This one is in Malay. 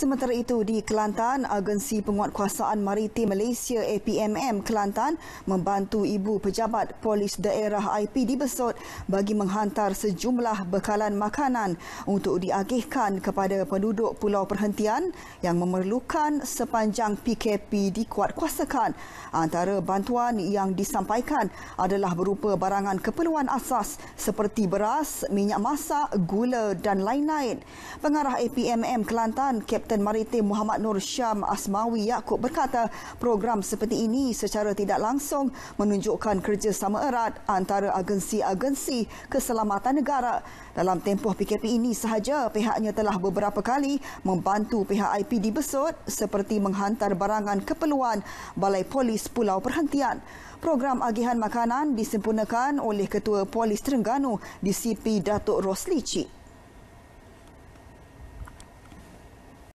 Sementara itu di Kelantan, Agensi Penguatkuasaan Maritim Malaysia APMM Kelantan membantu ibu pejabat polis daerah IP di Besut bagi menghantar sejumlah bekalan makanan untuk diagihkan kepada penduduk Pulau Perhentian yang memerlukan sepanjang PKP dikuatkuasakan. Antara bantuan yang disampaikan adalah berupa barangan keperluan asas seperti beras, minyak masak, gula dan lain-lain. Pengarah APMM Kelantan Kep Kapten Maritim Muhammad Nur Syam Asmawi Yaakob berkata program seperti ini secara tidak langsung menunjukkan kerjasama erat antara agensi-agensi keselamatan negara. Dalam tempoh PKP ini sahaja, pihaknya telah beberapa kali membantu pihak IPD Besut seperti menghantar barangan keperluan Balai Polis Pulau Perhentian. Program agihan makanan disempurnakan oleh Ketua Polis Terengganu DCP Datuk Rosli Cik.